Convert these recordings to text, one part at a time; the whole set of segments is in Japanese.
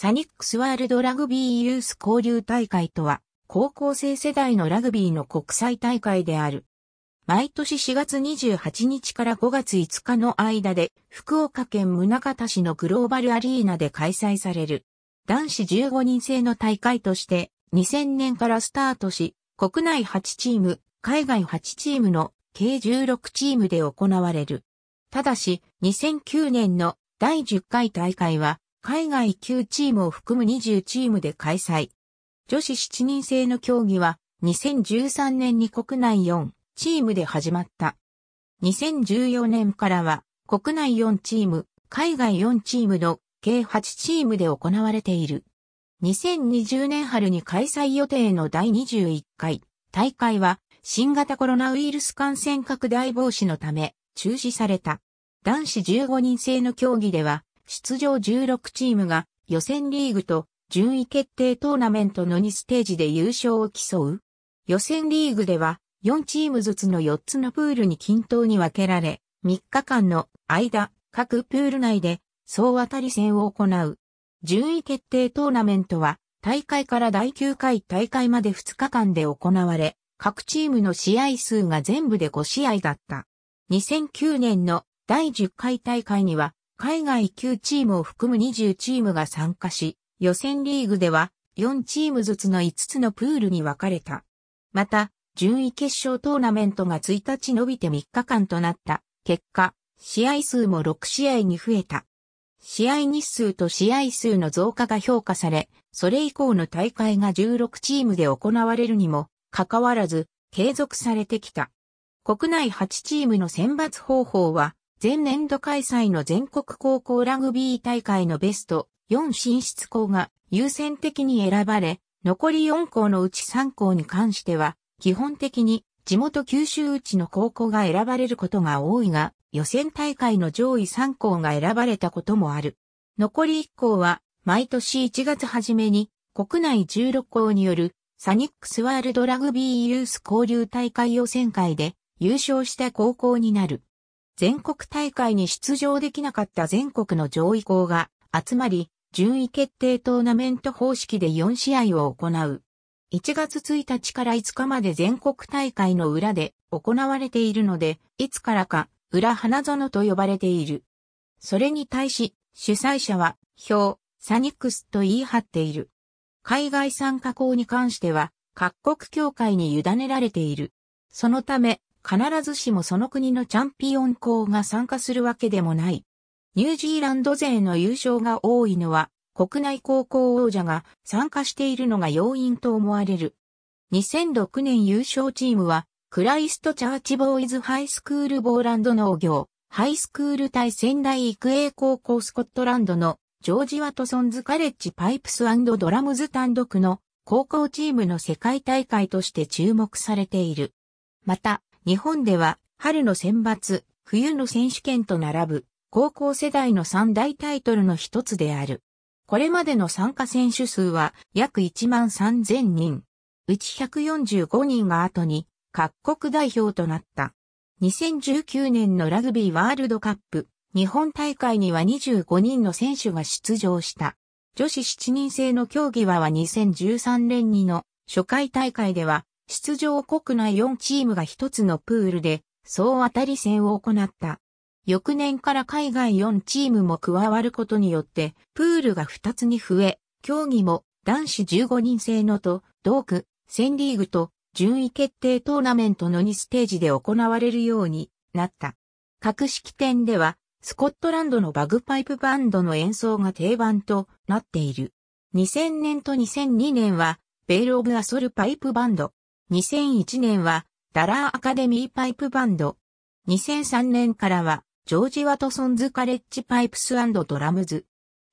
サニックスワールドラグビーユース交流大会とは、高校生世代のラグビーの国際大会である。毎年4月28日から5月5日の間で、福岡県宗方市のグローバルアリーナで開催される。男子15人制の大会として、2000年からスタートし、国内8チーム、海外8チームの計16チームで行われる。ただし、2009年の第10回大会は、海外9チームを含む20チームで開催。女子7人制の競技は2013年に国内4チームで始まった。2014年からは国内4チーム、海外4チームの計8チームで行われている。2020年春に開催予定の第21回大会は新型コロナウイルス感染拡大防止のため中止された。男子15人制の競技では出場16チームが予選リーグと順位決定トーナメントの2ステージで優勝を競う。予選リーグでは4チームずつの4つのプールに均等に分けられ、3日間の間、各プール内で総当たり戦を行う。順位決定トーナメントは大会から第9回大会まで2日間で行われ、各チームの試合数が全部で5試合だった。2009年の第10回大会には海外9チームを含む20チームが参加し、予選リーグでは4チームずつの5つのプールに分かれた。また、順位決勝トーナメントが1日伸びて3日間となった結果、試合数も6試合に増えた。試合日数と試合数の増加が評価され、それ以降の大会が16チームで行われるにも、かかわらず、継続されてきた。国内8チームの選抜方法は、前年度開催の全国高校ラグビー大会のベスト4進出校が優先的に選ばれ、残り4校のうち3校に関しては、基本的に地元九州うちの高校が選ばれることが多いが、予選大会の上位3校が選ばれたこともある。残り1校は、毎年1月初めに、国内16校によるサニックスワールドラグビーユース交流大会予選会で優勝した高校になる。全国大会に出場できなかった全国の上位校が集まり、順位決定トーナメント方式で4試合を行う。1月1日から5日まで全国大会の裏で行われているので、いつからか裏花園と呼ばれている。それに対し、主催者は、表、サニックスと言い張っている。海外参加校に関しては、各国協会に委ねられている。そのため、必ずしもその国のチャンピオン校が参加するわけでもない。ニュージーランド勢の優勝が多いのは、国内高校王者が参加しているのが要因と思われる。2006年優勝チームは、クライストチャーチボーイズハイスクールボーランド農業、ハイスクール対仙台育英高校スコットランドのジョージ・ワトソンズ・カレッジ・パイプスドラムズ単独の高校チームの世界大会として注目されている。また、日本では春の選抜、冬の選手権と並ぶ高校世代の三大タイトルの一つである。これまでの参加選手数は約1万3000人。うち145人が後に各国代表となった。2019年のラグビーワールドカップ日本大会には25人の選手が出場した。女子7人制の競技はは2013年にの初回大会では出場国内4チームが1つのプールで、総当たり戦を行った。翌年から海外4チームも加わることによって、プールが2つに増え、競技も男子15人制のと、同区、戦リーグと、順位決定トーナメントの2ステージで行われるようになった。各式典では、スコットランドのバグパイプバンドの演奏が定番となっている。2000年と2002年は、ベール・オブ・アソル・パイプバンド、2001年はダラーアカデミーパイプバンド。2003年からはジョージ・ワトソンズ・カレッジ・パイプスドラムズ。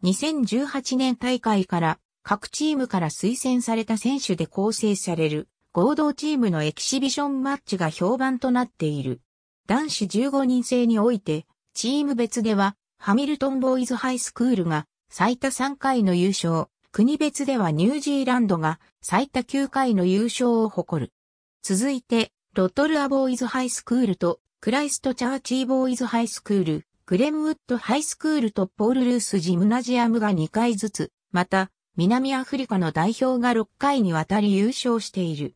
2018年大会から各チームから推薦された選手で構成される合同チームのエキシビションマッチが評判となっている。男子15人制においてチーム別ではハミルトンボーイズハイスクールが最多3回の優勝、国別ではニュージーランドが最多9回の優勝を誇る。続いて、ロトルアボーイズハイスクールとクライストチャーチーボーイズハイスクール、グレムウッドハイスクールとポールルースジムナジアムが2回ずつ、また、南アフリカの代表が6回にわたり優勝している。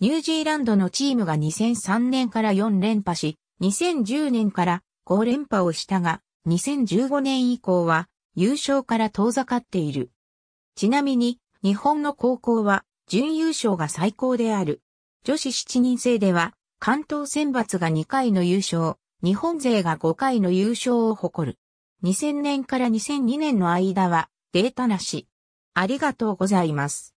ニュージーランドのチームが2003年から4連覇し、2010年から5連覇をしたが、2015年以降は優勝から遠ざかっている。ちなみに、日本の高校は、準優勝が最高である。女子7人制では、関東選抜が2回の優勝、日本勢が5回の優勝を誇る。2000年から2002年の間は、データなし。ありがとうございます。